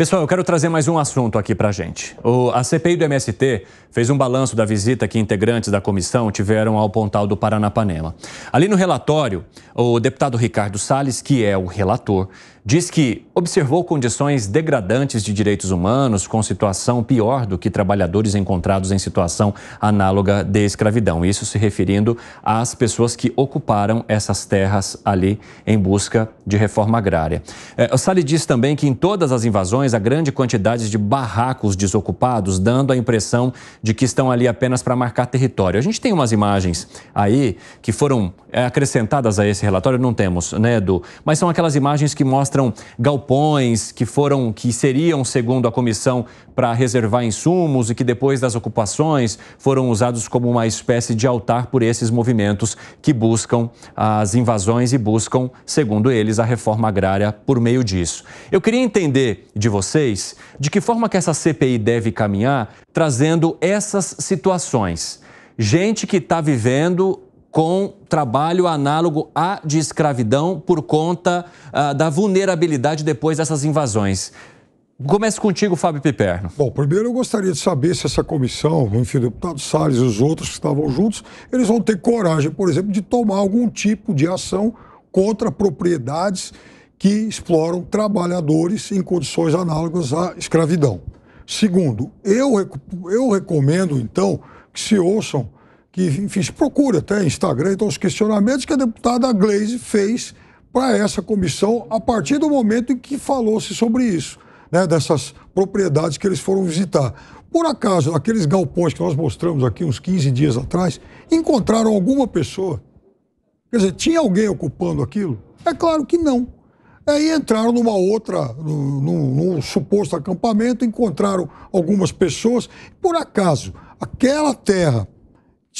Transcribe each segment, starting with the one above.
Pessoal, eu quero trazer mais um assunto aqui para a gente. O, a CPI do MST fez um balanço da visita que integrantes da comissão tiveram ao Pontal do Paranapanema. Ali no relatório, o deputado Ricardo Salles, que é o relator, diz que observou condições degradantes de direitos humanos, com situação pior do que trabalhadores encontrados em situação análoga de escravidão. Isso se referindo às pessoas que ocuparam essas terras ali em busca de reforma agrária. É, o Sali diz também que em todas as invasões há grande quantidade de barracos desocupados, dando a impressão de que estão ali apenas para marcar território. A gente tem umas imagens aí que foram é, acrescentadas a esse relatório, não temos, né, Edu? Mas são aquelas imagens que mostram mostram galpões que foram, que seriam, segundo a comissão, para reservar insumos e que depois das ocupações foram usados como uma espécie de altar por esses movimentos que buscam as invasões e buscam, segundo eles, a reforma agrária por meio disso. Eu queria entender de vocês de que forma que essa CPI deve caminhar trazendo essas situações. Gente que está vivendo com trabalho análogo à de escravidão por conta uh, da vulnerabilidade depois dessas invasões. Comece contigo, Fábio Piperno. Bom, primeiro eu gostaria de saber se essa comissão, enfim, o deputado Salles e os outros que estavam juntos, eles vão ter coragem, por exemplo, de tomar algum tipo de ação contra propriedades que exploram trabalhadores em condições análogas à escravidão. Segundo, eu, eu recomendo, então, que se ouçam que enfim, se procura até Instagram, então os questionamentos que a deputada Glaze fez para essa comissão a partir do momento em que falou-se sobre isso, né, dessas propriedades que eles foram visitar. Por acaso, aqueles galpões que nós mostramos aqui uns 15 dias atrás, encontraram alguma pessoa? Quer dizer, tinha alguém ocupando aquilo? É claro que não. Aí entraram numa outra, num, num suposto acampamento, encontraram algumas pessoas. Por acaso, aquela terra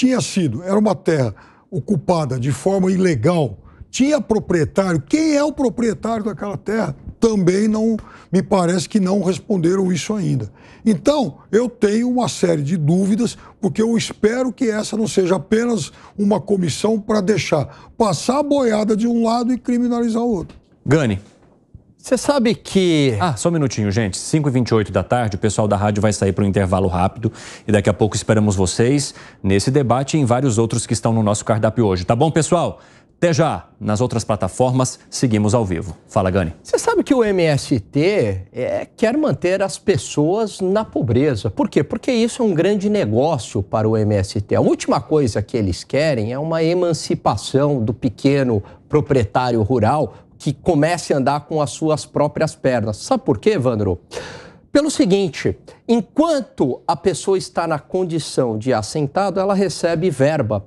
tinha sido, era uma terra ocupada de forma ilegal, tinha proprietário, quem é o proprietário daquela terra? Também não, me parece que não responderam isso ainda. Então, eu tenho uma série de dúvidas, porque eu espero que essa não seja apenas uma comissão para deixar passar a boiada de um lado e criminalizar o outro. Gane. Você sabe que. Ah, só um minutinho, gente. 5h28 da tarde, o pessoal da rádio vai sair para um intervalo rápido e daqui a pouco esperamos vocês nesse debate e em vários outros que estão no nosso cardápio hoje. Tá bom, pessoal? Até já! Nas outras plataformas, seguimos ao vivo. Fala, Gani. Você sabe que o MST é, quer manter as pessoas na pobreza. Por quê? Porque isso é um grande negócio para o MST. A última coisa que eles querem é uma emancipação do pequeno proprietário rural que comece a andar com as suas próprias pernas. Sabe por quê, Evandro? Pelo seguinte, enquanto a pessoa está na condição de assentado, ela recebe verba,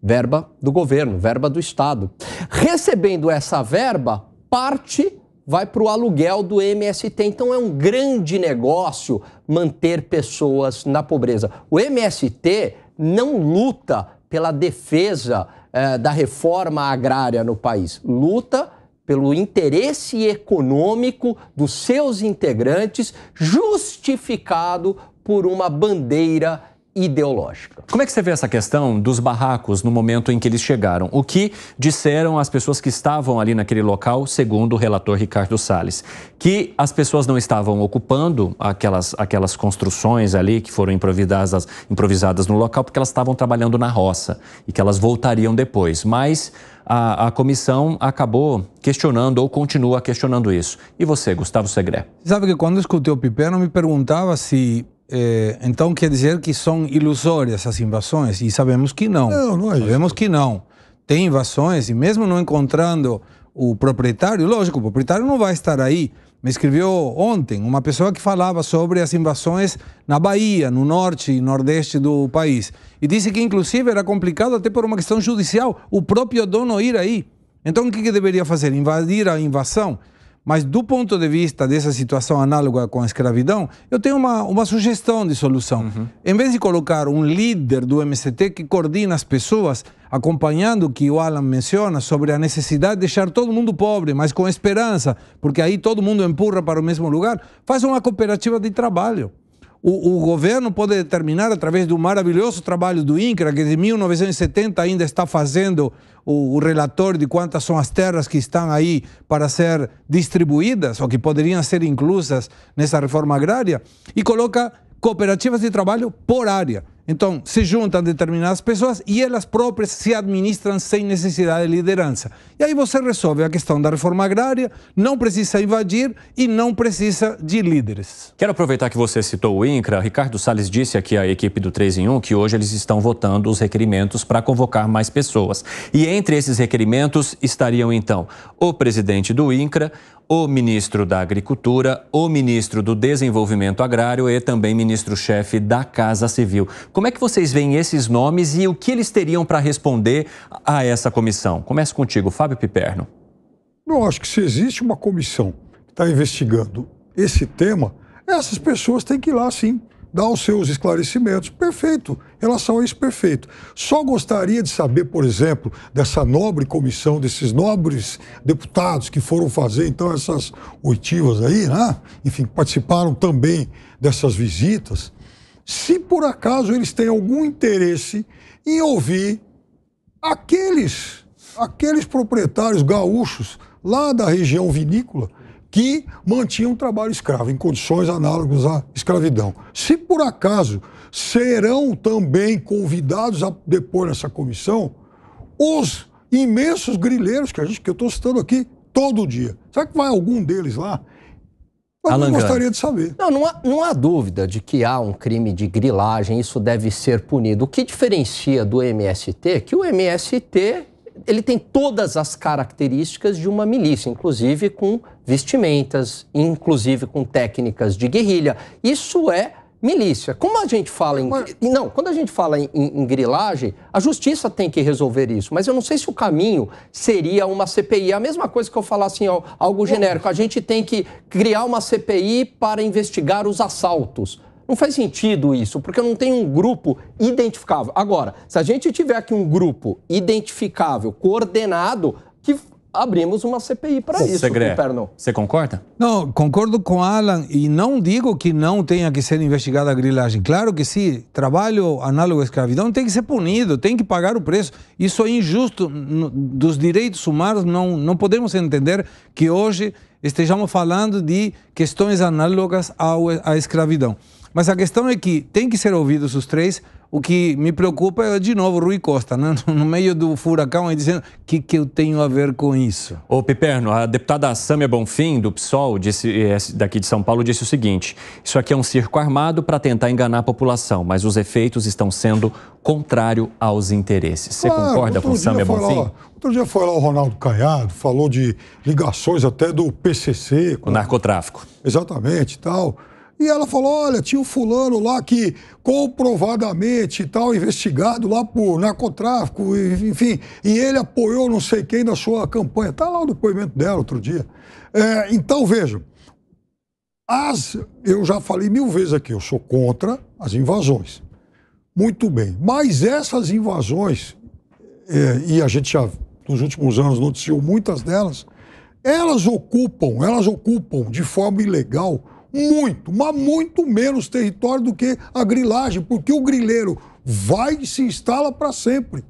verba do governo, verba do Estado. Recebendo essa verba, parte vai para o aluguel do MST. Então é um grande negócio manter pessoas na pobreza. O MST não luta pela defesa eh, da reforma agrária no país, luta pelo interesse econômico dos seus integrantes, justificado por uma bandeira ideológica. Como é que você vê essa questão dos barracos no momento em que eles chegaram? O que disseram as pessoas que estavam ali naquele local, segundo o relator Ricardo Salles? Que as pessoas não estavam ocupando aquelas, aquelas construções ali que foram improvisadas, improvisadas no local porque elas estavam trabalhando na roça e que elas voltariam depois. Mas a, a, comissão acabou questionando ou continua questionando isso. E você, Gustavo Segré? Sabe que quando escutei o Piper, não me perguntava se eh, então quer dizer que são ilusórias as invasões e sabemos que não. Não, não é Sabemos isso. que não. Tem invasões e mesmo não encontrando o proprietário, lógico, o proprietário não vai estar aí. Me escreveu ontem uma pessoa que falava sobre as invasões na Bahia, no norte e nordeste do país. E disse que, inclusive, era complicado até por uma questão judicial o próprio dono ir aí. Então, o que, que deveria fazer? Invadir a invasão? Mas do ponto de vista dessa situação análoga com a escravidão, eu tenho uma, uma sugestão de solução. Uhum. Em vez de colocar um líder do MCT que coordina as pessoas, acompanhando o que o Alan menciona sobre a necessidade de deixar todo mundo pobre, mas com esperança, porque aí todo mundo empurra para o mesmo lugar, faz uma cooperativa de trabalho. O, o, governo pode determinar, através do maravilhoso trabalho do INCRA, que de 1970 ainda está fazendo o, o relatório de quantas são as terras que estão aí para ser distribuídas, ou que poderiam ser inclusas nessa reforma agrária, e coloca cooperativas de trabalho por área. Então, se juntam determinadas pessoas e elas próprias se administram sem necessidade de liderança. E aí você resolve a questão da reforma agrária, não precisa invadir e não precisa de líderes. Quero aproveitar que você citou o INCRA. Ricardo Salles disse aqui à equipe do 3 em 1 que hoje eles estão votando os requerimentos para convocar mais pessoas. E entre esses requerimentos estariam, então, o presidente do INCRA, o ministro da Agricultura, o ministro do Desenvolvimento Agrário e também ministro-chefe da Casa Civil. Como é que vocês veem esses nomes e o que eles teriam para responder a essa comissão? Começo contigo, Fábio Piperno. Eu acho que se existe uma comissão que está investigando esse tema, essas pessoas têm que ir lá sim dar os seus esclarecimentos. Perfeito, em relação a isso, perfeito. Só gostaria de saber, por exemplo, dessa nobre comissão, desses nobres deputados que foram fazer, então, essas oitivas aí, né? Enfim, participaram também dessas visitas se por acaso eles têm algum interesse em ouvir aqueles, aqueles proprietários gaúchos lá da região vinícola que mantinham o trabalho escravo em condições análogas à escravidão. Se por acaso serão também convidados a depor nessa comissão os imensos grileiros que a gente que eu estou citando aqui todo dia. Será que vai algum deles lá mas gostaria de saber. Não, não há, não há dúvida de que há um crime de grilagem, isso deve ser punido. O que diferencia do MST? É que o MST ele tem todas as características de uma milícia, inclusive com vestimentas, inclusive com técnicas de guerrilha. Isso é milícia. Como a gente fala em. Não, quando a gente fala em, em, em, grilagem, a justiça tem que resolver isso. Mas eu não sei se o caminho seria uma CPI. É a mesma coisa que eu falar assim, ó, algo é. genérico. A gente tem que criar uma CPI para investigar os assaltos. Não faz sentido isso, porque não tem um grupo identificável. Agora, se a gente tiver aqui um grupo identificável, coordenado, que abrimos uma CPI para isso, Segre, Você concorda? Não, concordo com Alan e não digo que não tenha que ser investigada a grilagem. Claro que sim, trabalho análogo à escravidão tem que ser punido, tem que pagar o preço. Isso é injusto. Dos direitos humanos não, não podemos entender que hoje estejamos falando de questões análogas ao, à escravidão. Mas a questão é que tem que ser ouvidos os três o que me preocupa é, de novo, Rui Costa, né? no meio do furacão, e dizendo o que, que eu tenho a ver com isso. Ô, Piperno, a deputada Sâmia Bonfim, do PSOL, disse, eh, daqui de São Paulo, disse o seguinte: Isso aqui é um circo armado para tentar enganar a população, mas os efeitos estão sendo contrário aos interesses. Você claro, ah, concorda com Sâmia Bonfim? Lá, outro dia foi lá o Ronaldo Caiado, falou de ligações até do PCC. Com o narcotráfico. Exatamente, tal. E ela falou: olha, tinha um fulano lá que comprovadamente tal, investigado lá por narcotráfico, enfim, e ele apoiou não sei quem na sua campanha. Está lá o depoimento dela outro dia. É, então, vejam, as, eu já falei mil vezes aqui, eu sou contra as invasões. Muito bem, mas essas invasões, é, e a gente já nos últimos anos noticiou muitas delas, elas ocupam, elas ocupam de forma ilegal muito, mas muito menos território do que a grilagem, porque o grileiro vai e se instala para sempre.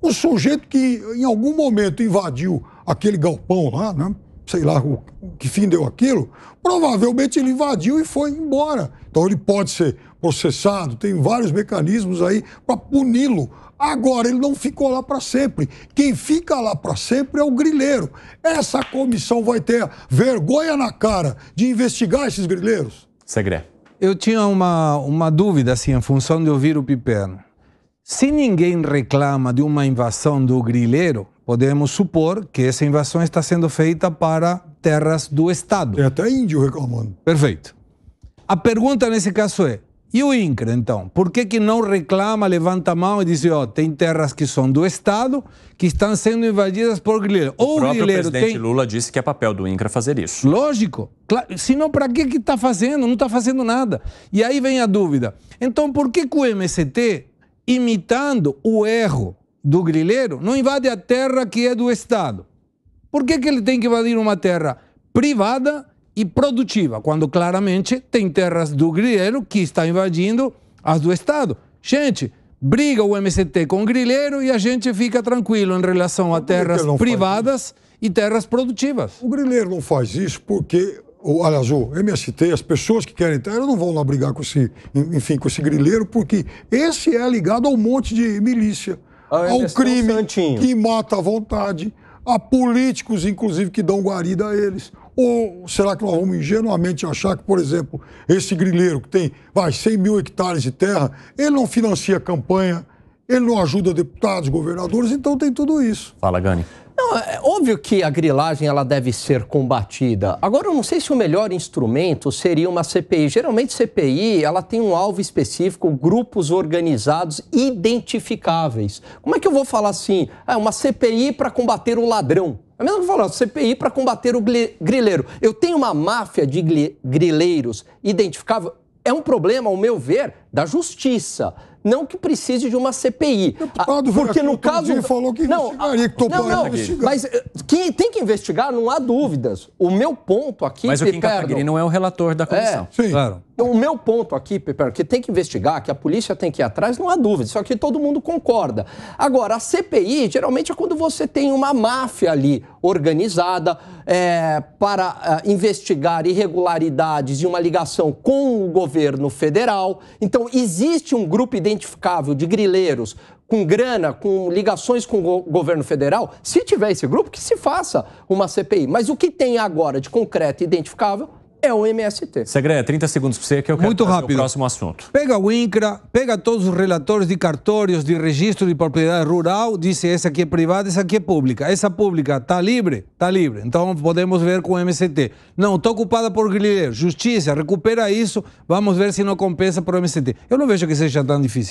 O sujeito que em algum momento invadiu aquele galpão lá, né? sei lá o, que fim deu aquilo, provavelmente ele invadiu e foi embora. Então ele pode ser processado, tem vários mecanismos aí para puni-lo Agora, ele não ficou lá para sempre. Quem fica lá para sempre é o grileiro. Essa comissão vai ter vergonha na cara de investigar esses grileiros? Segredo. Eu tinha uma, uma dúvida, assim, em função de ouvir o Piperno. Se ninguém reclama de uma invasão do grileiro, podemos supor que essa invasão está sendo feita para terras do Estado. Tem até índio reclamando. Perfeito. A pergunta nesse caso é: e o INCRE, então? Por que, que não reclama, levanta a mão e diz, ó, tem terras que são do Estado que estão sendo invadidas por grileiros. O grileiro presidente tem... Lula disse que é papel do INCRE fazer isso. Lógico. Claro. Senão, para que que está fazendo? Não está fazendo nada. E aí vem a dúvida. Então, por que, que o MST, imitando o erro do grileiro, não invade a terra que é do Estado? Por que, que ele tem que invadir uma terra privada e produtiva, quando claramente tem terras do grileiro que está invadindo as do Estado. Gente, briga o MCT com o grileiro e a gente fica tranquilo em relação a terras privadas e terras produtivas. O grileiro não faz isso porque o, aliás, o MST, as pessoas que querem terra não vão lá brigar com esse, enfim, com esse grileiro, porque esse é ligado a um monte de milícia, ah, ao crime que mata à vontade, a políticos, inclusive, que dão guarida a eles. Ou será que nós vamos ingenuamente achar que, por exemplo, esse grileiro que tem vai, 100 mil hectares de terra, ele não financia campanha, ele não ajuda deputados, governadores, então tem tudo isso. Fala, Gani. Não, é óbvio que a grilagem ela deve ser combatida. Agora, eu não sei se o melhor instrumento seria uma CPI. Geralmente, CPI ela tem um alvo específico, grupos organizados identificáveis. Como é que eu vou falar assim? Ah, uma CPI para combater o ladrão. É mesmo que falar CPI para combater o grileiro. Eu tenho uma máfia de grileiros identificável. É um problema, ao meu ver, da justiça. Não que precise de uma CPI. Deputado ah, porque no caso falou que não, investigaria, que ah, não, não, mas eh, quem tem que investigar, não há dúvidas. O meu ponto aqui, mas o Kim Kataguiri não é o relator da é. comissão. É, Sim. Claro. Então, o meu ponto aqui, Pepe, que tem que investigar, que a polícia tem que ir atrás, não há dúvida. Isso aqui todo mundo concorda. Agora, a CPI, geralmente, é quando você tem uma máfia ali organizada é, para é, investigar irregularidades e uma ligação com o governo federal. Então, existe um grupo identificável de grileiros com grana, com ligações com o governo federal. Se tiver esse grupo, que se faça uma CPI. Mas o que tem agora de concreto e identificável é o MST. Segredo, 30 segundos para você que eu quero Muito rápido. o próximo assunto. Pega o INCRA, pega todos os relatórios de cartórios de registro de propriedade rural, disse essa aqui é privada, essa aqui é pública. Essa pública está livre? Está livre. Então podemos ver com o MST. Não, está ocupada por grileiro. Justiça, recupera isso, vamos ver se não compensa para o MST. Eu não vejo que seja tão difícil.